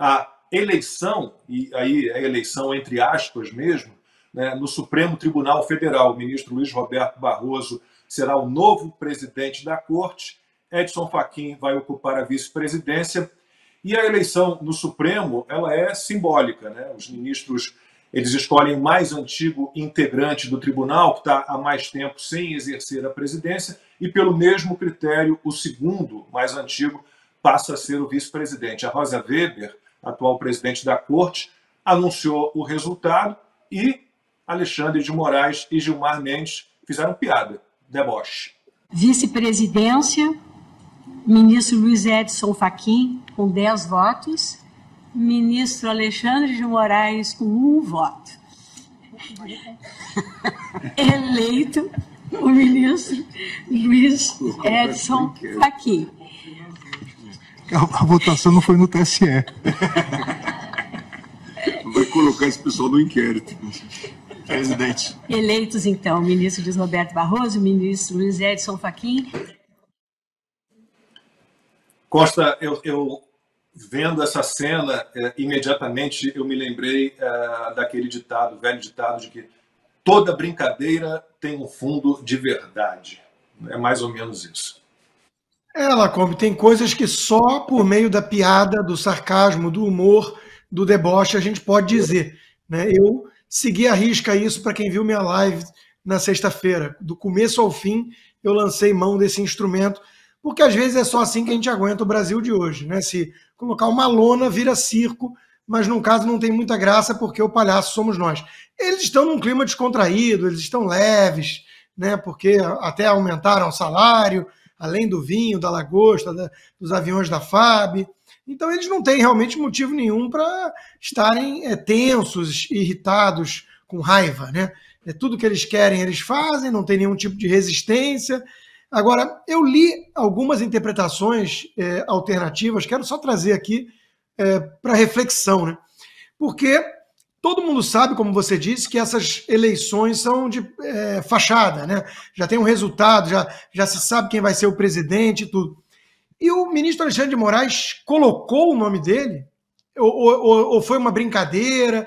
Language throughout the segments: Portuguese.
a eleição, e aí é eleição entre aspas mesmo, né, no Supremo Tribunal Federal. O ministro Luiz Roberto Barroso será o novo presidente da corte, Edson Fachin vai ocupar a vice-presidência, e a eleição no Supremo ela é simbólica. Né? Os ministros eles escolhem o mais antigo integrante do tribunal, que está há mais tempo sem exercer a presidência, e pelo mesmo critério, o segundo mais antigo passa a ser o vice-presidente. A Rosa Weber, atual presidente da corte, anunciou o resultado e Alexandre de Moraes e Gilmar Mendes fizeram piada, deboche. Vice-presidência, ministro Luiz Edson Fachin, com 10 votos, ministro Alexandre de Moraes, com um voto. Eleito o ministro Luiz Edson Fachin a, votação não foi no TSE. Vai colocar esse pessoal no inquérito. Presidente. Eleitos, então, o ministro Luiz Roberto Barroso, o ministro Luiz Edson Fachin. Costa, eu, eu vendo essa cena, eh, imediatamente eu me lembrei eh, daquele ditado, velho ditado, de que toda brincadeira tem um fundo de verdade. É mais ou menos isso. Ela Lacombe, tem coisas que só por meio da piada, do sarcasmo, do humor, do deboche a gente pode dizer. Né? Eu segui a risca isso para quem viu minha live na sexta-feira. Do começo ao fim, eu lancei mão desse instrumento, porque às vezes é só assim que a gente aguenta o Brasil de hoje. Né? Se colocar uma lona, vira circo, mas no caso não tem muita graça porque o palhaço somos nós. Eles estão num clima descontraído, eles estão leves, né? porque até aumentaram o salário além do vinho, da lagosta, da, dos aviões da FAB. Então, eles não têm realmente motivo nenhum para estarem é, tensos, irritados, com raiva. Né? É, tudo que eles querem, eles fazem, não tem nenhum tipo de resistência. Agora, eu li algumas interpretações é, alternativas, quero só trazer aqui é, para reflexão, né? porque Todo mundo sabe, como você disse, que essas eleições são de é, fachada, né? Já tem um resultado, já, já se sabe quem vai ser o presidente e tudo. E o ministro Alexandre de Moraes colocou o nome dele? Ou, ou, ou foi uma brincadeira?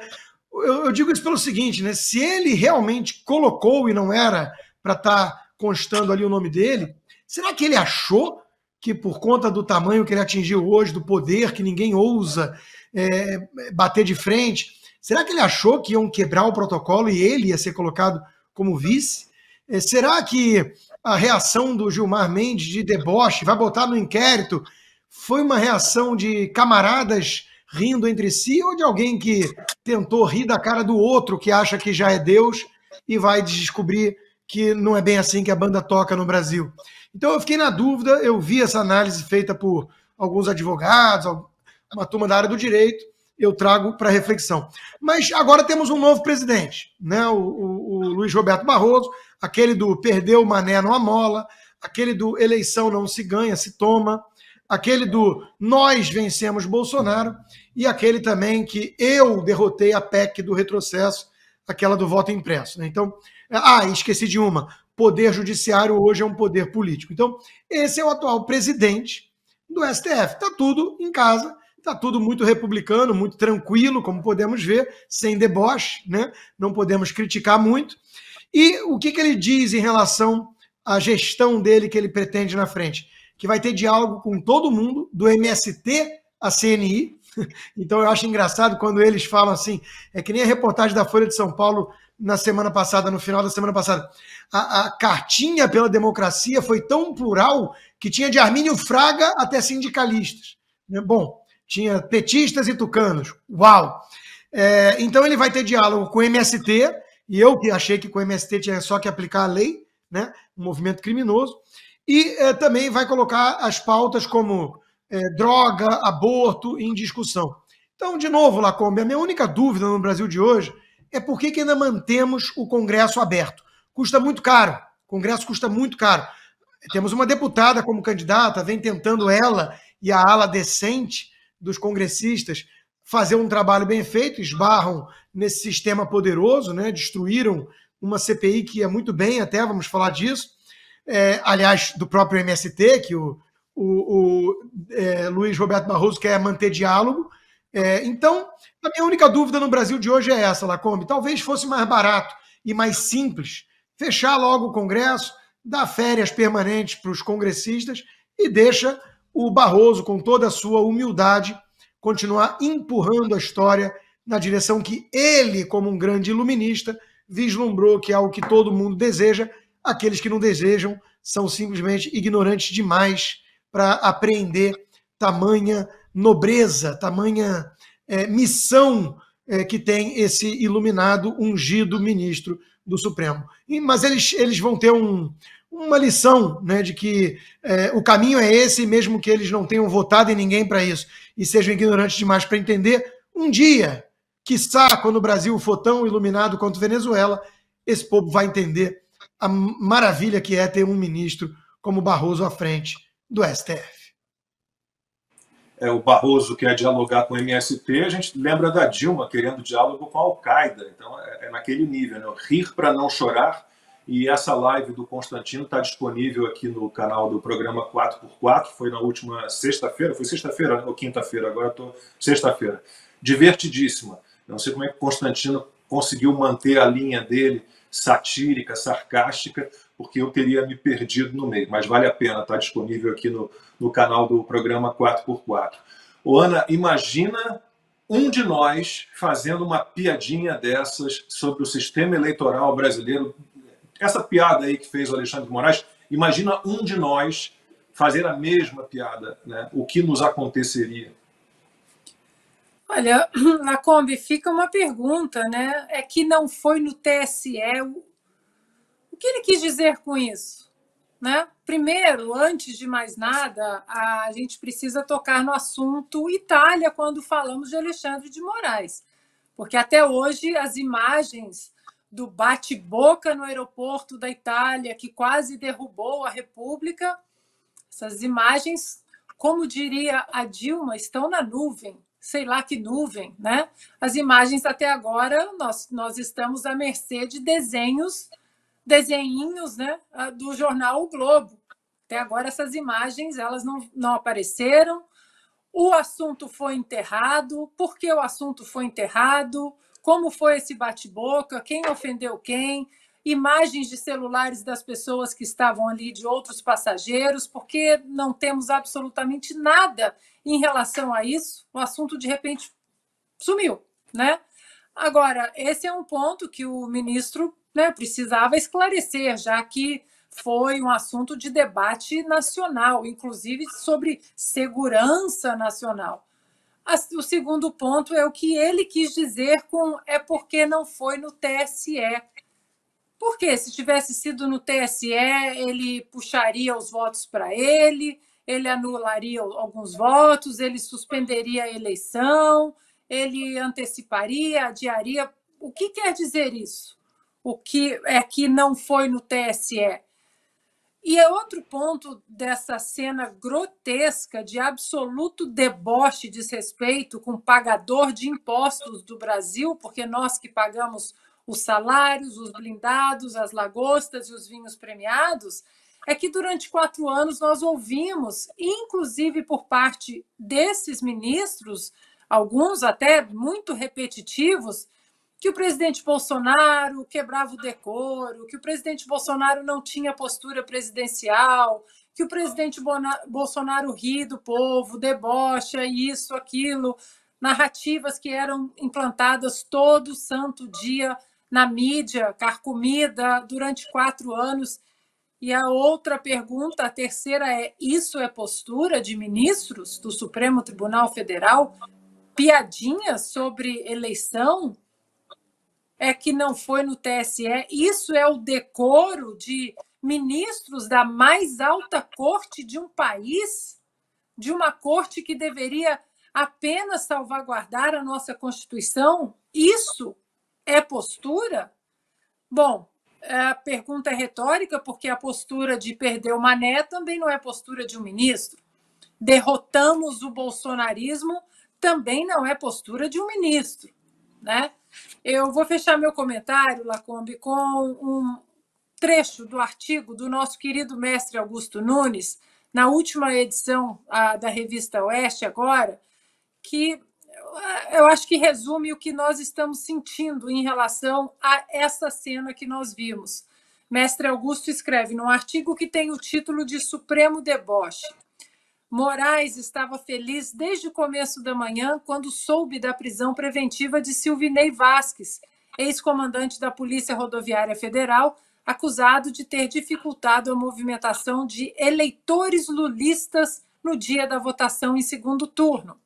Eu, eu, digo isso pelo seguinte, né? Se ele realmente colocou e não era para estar tá constando ali o nome dele, será que ele achou que por conta do tamanho que ele atingiu hoje, do poder que ninguém ousa é, bater de frente Será que ele achou que iam quebrar o protocolo e ele ia ser colocado como vice? Eh, será que a reação do Gilmar Mendes de deboche vai botar no inquérito? Foi uma reação de camaradas rindo entre si ou de alguém que tentou rir da cara do outro que acha que já é Deus e vai descobrir que não é bem assim que a banda toca no Brasil? Então eu fiquei na dúvida, eu vi essa análise feita por alguns advogados, uma turma da área do direito, eu trago para reflexão. Mas agora temos um novo presidente, né? O, o, o, Luiz Roberto Barroso, aquele do perdeu mané não amola, aquele do eleição não se ganha, se toma, aquele do nós vencemos Bolsonaro e aquele também que eu derrotei a PEC do retrocesso, aquela do voto impresso. Né? Então, ah, esqueci de uma. Poder judiciário hoje é um poder político. Então, esse é o atual presidente do STF. Está tudo em casa Está tudo muito republicano, muito tranquilo, como podemos ver, sem deboche, né? não podemos criticar muito. E o que, que ele diz em relação à gestão dele que ele pretende na frente? Que vai ter diálogo com todo mundo, do MST à CNI. Então eu acho engraçado quando eles falam assim, é que nem a reportagem da Folha de São Paulo na semana passada, no final da semana passada. A, a, cartinha pela democracia foi tão plural que tinha de Armínio Fraga até sindicalistas. Né? Bom, tinha petistas e tucanos. Uau! É, então ele vai ter diálogo com o MST, e eu que achei que com o MST tinha só que aplicar a lei, né? um movimento criminoso, e é, também vai colocar as pautas como é, droga, aborto em discussão. Então, de novo, Lacombe, a minha única dúvida no Brasil de hoje é por que, que ainda mantemos o Congresso aberto. Custa muito caro, o Congresso custa muito caro. Temos uma deputada como candidata, vem tentando ela e a ala decente dos congressistas fazer um trabalho bem feito, esbarram nesse sistema poderoso, né? destruíram uma CPI que ia é muito bem, até vamos falar disso. É, aliás, do próprio MST, que o, o, o é, Luiz Roberto Barroso quer manter diálogo. É, então, a minha única dúvida no Brasil de hoje é essa, Lacombe. Talvez fosse mais barato e mais simples fechar logo o Congresso, dar férias permanentes para os congressistas e deixa o Barroso, com toda a sua humildade, continuar empurrando a história na direção que ele, como um grande iluminista, vislumbrou que é algo que todo mundo deseja. Aqueles que não desejam são simplesmente ignorantes demais para apreender tamanha nobreza, tamanha é, missão é, que tem esse iluminado, ungido ministro do Supremo. E, mas eles, eles vão ter um, uma lição né, de que é, o caminho é esse, mesmo que eles não tenham votado em ninguém para isso e sejam ignorantes demais para entender, um dia, quiçá, quando o Brasil for tão iluminado quanto Venezuela, esse povo vai entender a maravilha que é ter um ministro como Barroso à frente do STF. É o Barroso quer dialogar com o MST, a gente lembra da Dilma querendo diálogo com a Al-Qaeda, então é, é naquele nível, né? rir para não chorar e essa live do Constantino está disponível aqui no canal do programa 4x4, foi na última sexta-feira, foi sexta-feira né? ou quinta-feira, agora estou sexta-feira. Divertidíssima. Não sei como é que o Constantino conseguiu manter a linha dele satírica, sarcástica, porque eu teria me perdido no meio, mas vale a pena, está disponível aqui no, no canal do programa 4x4. Ô, Ana, imagina um de nós fazendo uma piadinha dessas sobre o sistema eleitoral brasileiro essa piada aí que fez o Alexandre de Moraes, imagina um de nós fazer a mesma piada, né? O que nos aconteceria? Olha, na Kombi fica uma pergunta, né? É que não foi no TSE. O que ele quis dizer com isso? Né? Primeiro, antes de mais nada, a gente precisa tocar no assunto Itália quando falamos de Alexandre de Moraes, porque até hoje as imagens do bate-boca no aeroporto da Itália, que quase derrubou a República. Essas imagens, como diria a Dilma, estão na nuvem, sei lá que nuvem, né? As imagens até agora, nós, nós estamos à mercê de desenhos, desenhinhos, né, ah, do jornal O Globo. Até agora essas imagens, elas não, não apareceram, o assunto foi enterrado, por que o assunto foi enterrado, como foi esse bate-boca, quem ofendeu quem, imagens de celulares das pessoas que estavam ali, de outros passageiros, porque não temos absolutamente nada em relação a isso. O assunto, de repente, sumiu, né? Agora, esse é um ponto que o ministro né, precisava esclarecer, já que foi um assunto de debate nacional, inclusive sobre segurança nacional. O segundo ponto é o que ele quis dizer com é porque não foi no TSE. Porque se tivesse sido no TSE, ele puxaria os votos para ele, ele anularia alguns votos, ele suspenderia a eleição, ele anteciparia, adiaria. O que quer dizer isso? O que é que não foi no TSE? E é outro ponto dessa cena grotesca de absoluto deboche e desrespeito com o pagador de impostos do Brasil, porque nós que pagamos os salários, os blindados, as lagostas e os vinhos premiados, é que durante quatro anos nós ouvimos, inclusive por parte desses ministros, alguns até muito repetitivos, que o presidente Bolsonaro quebrava o decoro, que o presidente Bolsonaro não tinha postura presidencial, que o presidente Bolsonaro ri do povo, debocha, isso, aquilo, narrativas que eram implantadas todo santo dia na mídia, carcomida, durante quatro anos. E a outra pergunta, a terceira é: isso é postura de ministros do Supremo Tribunal Federal? Piadinhas sobre eleição? é que não foi no TSE. Isso é o decoro de ministros da mais alta corte de um país, de uma corte que deveria apenas salvaguardar a nossa Constituição? Isso é postura? Bom, a pergunta é retórica, porque a postura de perder o mané também não é postura de um ministro. Derrotamos o bolsonarismo também não é postura de um ministro, né? Eu vou fechar meu comentário, Lacombe, com um trecho do artigo do nosso querido mestre Augusto Nunes, na última edição a, da revista Oeste, agora, que eh, eu acho que resume o que nós estamos sentindo em relação a essa cena que nós vimos. Mestre Augusto escreve num artigo que tem o título de Supremo Deboche: Moraes estava feliz desde o começo da manhã quando soube da prisão preventiva de Silvinei Vasques, ex-comandante da Polícia Rodoviária Federal, acusado de ter dificultado a movimentação de eleitores lulistas no dia da votação em segundo turno.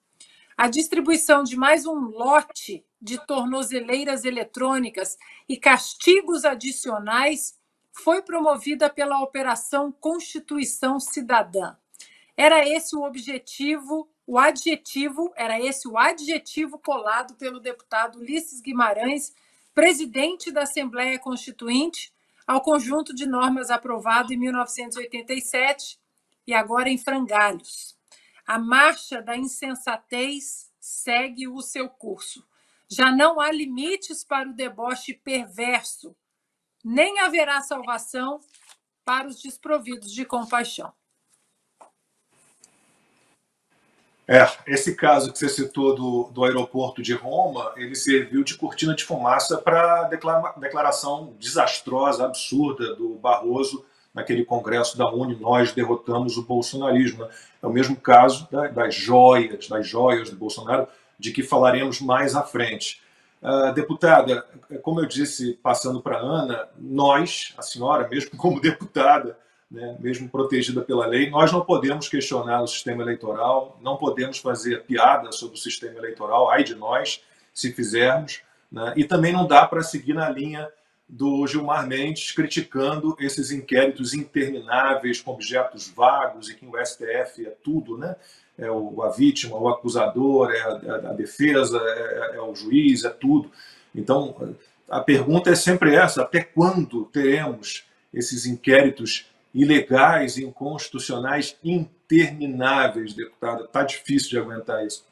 A distribuição de mais um lote de tornozeleiras eletrônicas e castigos adicionais foi promovida pela Operação Constituição Cidadã. Era esse o objetivo, o adjetivo, era esse o adjetivo colado pelo deputado Ulisses Guimarães, presidente da Assembleia Constituinte, ao conjunto de normas aprovado em 1987 e agora em frangalhos. A marcha da insensatez segue o seu curso. Já não há limites para o deboche perverso, nem haverá salvação para os desprovidos de compaixão. É, esse caso que você citou do, do aeroporto de Roma, ele serviu de cortina de fumaça para a declaração desastrosa, absurda do Barroso naquele congresso da ONU, nós derrotamos o bolsonarismo. Né? É o mesmo caso da, das joias, das joias do Bolsonaro, de que falaremos mais à frente. Uh, deputada, é, como eu disse, passando para a Ana, nós, a senhora, mesmo como deputada, né, mesmo protegida pela lei. Nós não podemos questionar o sistema eleitoral, não podemos fazer piada sobre o sistema eleitoral, ai de nós, se fizermos. Né, e também não dá para seguir na linha do Gilmar Mendes criticando esses inquéritos intermináveis, com objetos vagos e que o STF é tudo, né? É o, a vítima, o acusador, é a, é defesa, é, é, é o juiz, é tudo. Então, a pergunta é sempre essa: até quando teremos esses inquéritos ilegais, inconstitucionais, intermináveis, deputada. Está difícil de aguentar isso.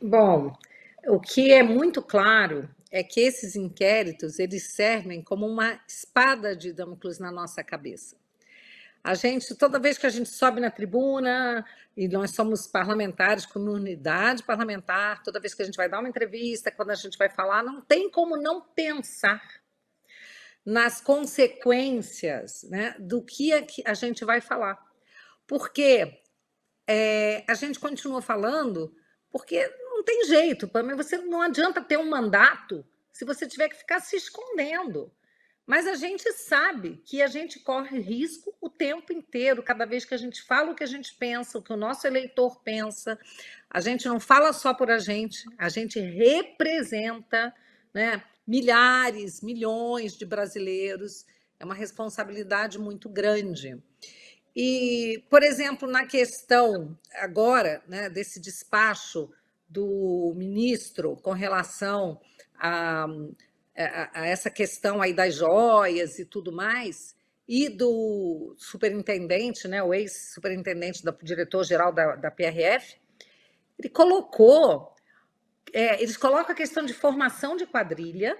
Bom, o que é muito claro é que esses inquéritos eles servem como uma espada de Damocles na nossa cabeça. A gente, toda vez que a gente sobe na tribuna, e nós somos parlamentares, comunidade parlamentar, toda vez que a gente vai dar uma entrevista, quando a gente vai falar, não tem como não pensar nas consequências né, do é que a gente vai falar. Porque é, a gente continua falando porque não tem jeito, você não adianta ter um mandato se você tiver que ficar se escondendo. Mas a gente sabe que a gente corre risco o tempo inteiro, cada vez que a gente fala o que a gente pensa, o que o nosso eleitor pensa. A gente não fala só por a gente, a gente representa né, milhares, milhões de brasileiros. É uma responsabilidade muito grande. E, por exemplo, na questão agora né, desse despacho do ministro com relação a, a, a, essa questão aí das joias e tudo mais, e do superintendente, né, o ex-superintendente, diretor-geral da, da PRF, ele colocou é, eles colocam a questão de formação de quadrilha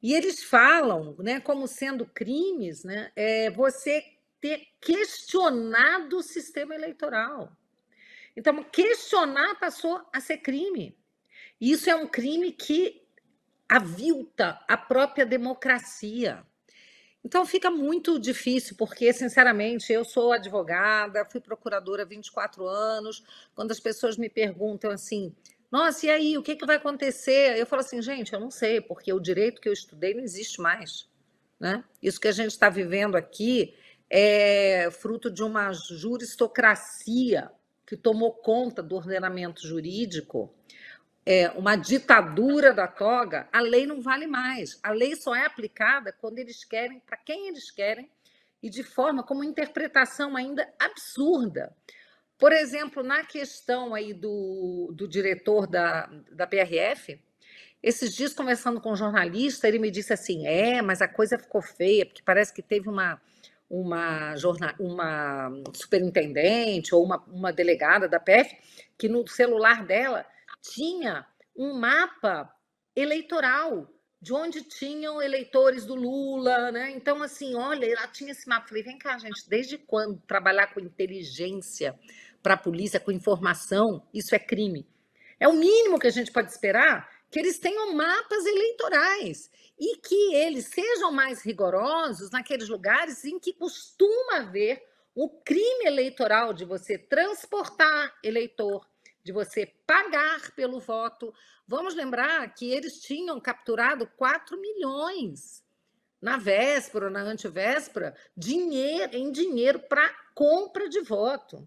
e eles falam, né, como sendo crimes, né, é, você ter questionado o sistema eleitoral. Então, questionar passou a ser crime. E Isso é um crime que avilta a própria democracia. Então fica muito difícil, porque, sinceramente, eu sou advogada, fui procuradora há 24 anos. Quando as pessoas me perguntam assim, nossa, e aí, o que, que vai acontecer? Eu falo assim, gente, eu não sei, porque o direito que eu estudei não existe mais. Né? Isso que a gente está vivendo aqui é fruto de uma juristocracia que tomou conta do ordenamento jurídico, é uma ditadura da toga, a lei não vale mais. A lei só é aplicada quando eles querem, para quem eles querem, e de forma como interpretação ainda absurda. Por exemplo, na questão aí do, do diretor da, da PRF, esses dias conversando com um jornalista, ele me disse assim: é, mas a coisa ficou feia, porque parece que teve uma, uma, jornal, uma superintendente ou uma, uma delegada da PF que no celular dela tinha um mapa eleitoral de onde tinham eleitores do Lula, né? Então, assim, olha, ela tinha esse mapa. Falei, vem cá, gente, desde quando trabalhar com inteligência para a polícia com informação, isso é crime. É o mínimo que a gente pode esperar que eles tenham mapas eleitorais e que eles sejam mais rigorosos naqueles lugares em que costuma haver o crime eleitoral de você transportar eleitor, de você pagar pelo voto. Vamos lembrar que eles tinham capturado 4 milhões na véspera, na antevéspera, dinheiro em dinheiro para compra de voto.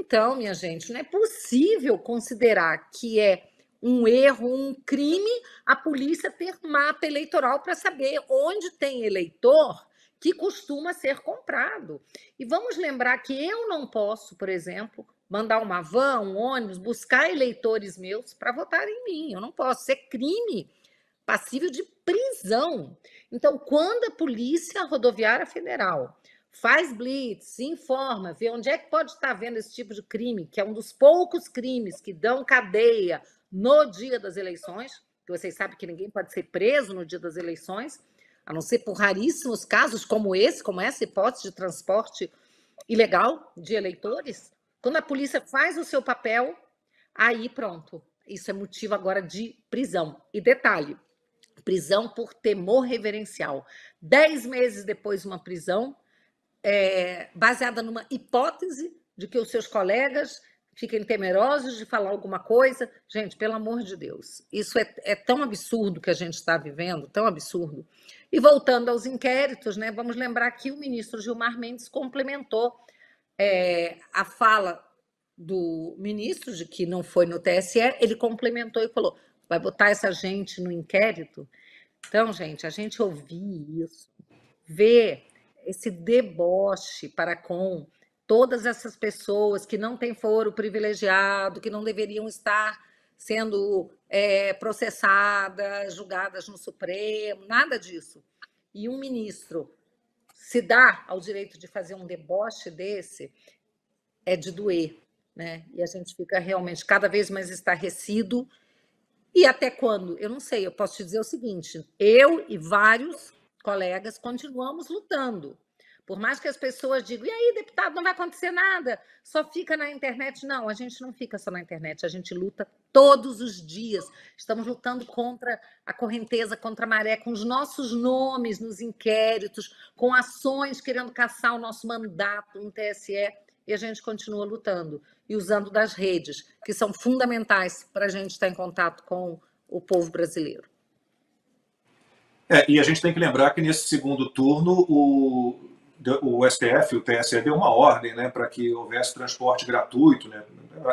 Então, minha gente, não é possível considerar que é um erro, um crime, a polícia ter mapa eleitoral para saber onde tem eleitor que costuma ser comprado. E vamos lembrar que eu não posso, por exemplo, mandar uma van, um ônibus, buscar eleitores meus para votar em mim. Eu não posso. Isso é crime passível de prisão. Então, quando a Polícia Rodoviária Federal faz blitz, se informa, vê onde é que pode estar vendo esse tipo de crime, que é um dos poucos crimes que dão cadeia no dia das eleições, que vocês sabem que ninguém pode ser preso no dia das eleições, a não ser por raríssimos casos como esse, como essa hipótese de transporte ilegal de eleitores. Quando a polícia faz o seu papel, aí pronto, isso é motivo agora de prisão. E detalhe, prisão por temor reverencial. Dez meses depois, uma prisão é, baseada numa hipótese de que os seus colegas fiquem temerosos de falar alguma coisa. Gente, pelo amor de Deus, isso é, é tão absurdo que a gente está vivendo, tão absurdo. E voltando aos inquéritos, né, vamos lembrar que o ministro Gilmar Mendes complementou é, a fala do ministro de que não foi no TSE, ele complementou e falou: vai botar essa gente no inquérito? Então, gente, a gente ouvir isso, ver esse deboche para com todas essas pessoas que não têm foro privilegiado, que não deveriam estar sendo é, processadas, julgadas no Supremo, nada disso. E um ministro se dá ao direito de fazer um deboche desse, é de doer, né? E a gente fica realmente cada vez mais estarrecido. E até quando? Eu não sei, eu posso te dizer o seguinte: eu e vários colegas, continuamos lutando. Por mais que as pessoas digam, e aí, deputado, não vai acontecer nada, só fica na internet. Não, a gente não fica só na internet, a gente luta todos os dias. Estamos lutando contra a correnteza, contra a maré, com os nossos nomes nos inquéritos, com ações querendo caçar o nosso mandato no TSE, e a gente continua lutando e usando das redes, que são fundamentais para a gente estar em contato com o povo brasileiro. É, e a gente tem que lembrar que nesse segundo turno o, o STF, o TSE, deu uma ordem né, para que houvesse transporte gratuito. Né?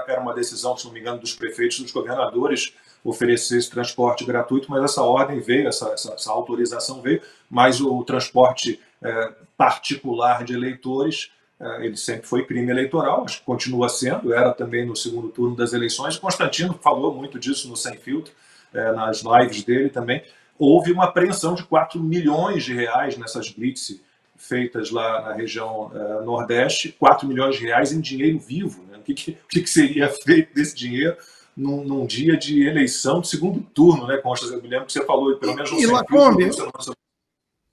Era uma decisão, se não me engano, dos prefeitos dos governadores oferecer esse transporte gratuito, mas essa ordem veio, essa, essa, essa autorização veio, mas o transporte é, particular de eleitores, é, ele sempre foi crime eleitoral, mas continua sendo, era também no segundo turno das eleições. Constantino falou muito disso no Sem Filtro, é, nas lives dele também houve uma apreensão de 4 milhões de reais nessas blitz feitas lá na região uh, Nordeste, 4 milhões de reais em dinheiro vivo. Né? O, que, que, o que, seria feito desse dinheiro num, num, dia de eleição de segundo turno, né, Constance? Eu me lembro que você falou, pelo menos... não. e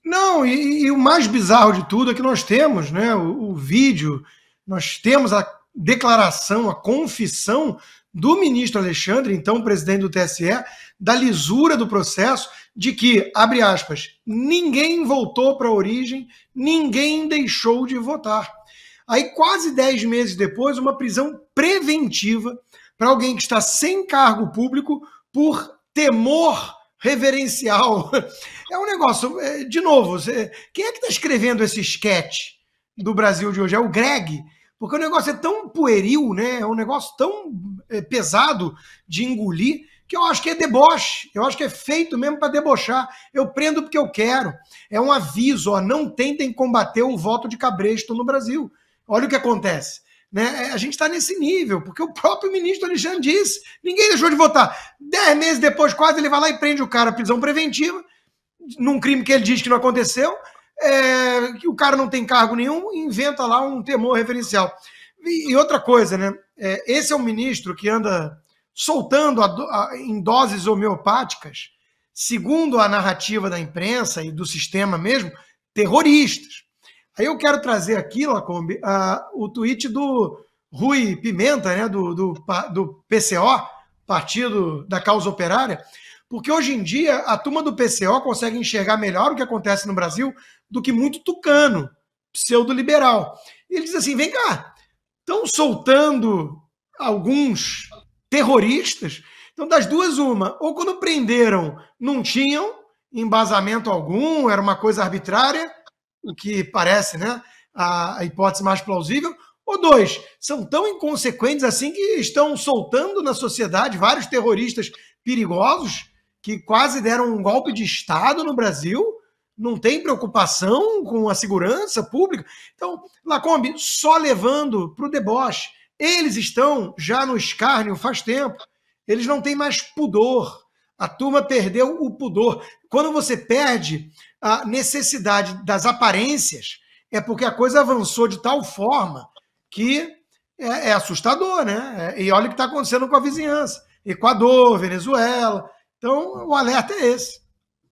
Não, e, e, o mais bizarro de tudo é que nós temos né, o, o vídeo, nós temos a declaração, a confissão do ministro Alexandre, então presidente do TSE, da lisura do processo, de que, abre aspas, ninguém voltou para a origem, ninguém deixou de votar. Aí, quase dez meses depois, uma prisão preventiva para alguém que está sem cargo público por temor reverencial. É um negócio, é, de novo, você, quem é que está escrevendo esse sketch do Brasil de hoje? É o Greg, porque o negócio é tão pueril, né? É um negócio tão é, pesado de engolir que eu acho que é deboche, eu acho que é feito mesmo para debochar. Eu prendo porque eu quero. É um aviso, ó, não tentem combater o voto de cabresto no Brasil. Olha o que acontece. Né? É, a gente está nesse nível, porque o próprio ministro Alexandre disse: ninguém deixou de votar. Dez meses depois, quase, ele vai lá e prende o cara à prisão preventiva, num crime que ele diz que não aconteceu, é, que o cara não tem cargo nenhum, inventa lá um temor referencial. E, e outra coisa, né? É, esse é um ministro que anda soltando a, a, em doses homeopáticas, segundo a narrativa da imprensa e do sistema mesmo, terroristas. Aí eu quero trazer aqui, Lacombe, o tweet do Rui Pimenta, né, do, do, do PCO, Partido da Causa Operária, porque hoje em dia a turma do PCO consegue enxergar melhor o que acontece no Brasil do que muito tucano, pseudo-liberal. Ele diz assim: vem cá, estão soltando alguns terroristas. Então, das duas, uma. Ou quando prenderam, não tinham embasamento algum, era uma coisa arbitrária, o que parece né, a, hipótese mais plausível. Ou dois, são tão inconsequentes assim que estão soltando na sociedade vários terroristas perigosos que quase deram um golpe de Estado no Brasil, não tem preocupação com a segurança pública. Então, Lacombe, só levando para o deboche. Eles estão já no escárnio faz tempo. Eles não têm mais pudor. A turma perdeu o pudor. Quando você perde a necessidade das aparências, é porque a coisa avançou de tal forma que é, é assustador, né? É, e olha o que está acontecendo com a vizinhança: Equador, Venezuela. Então, o alerta é esse.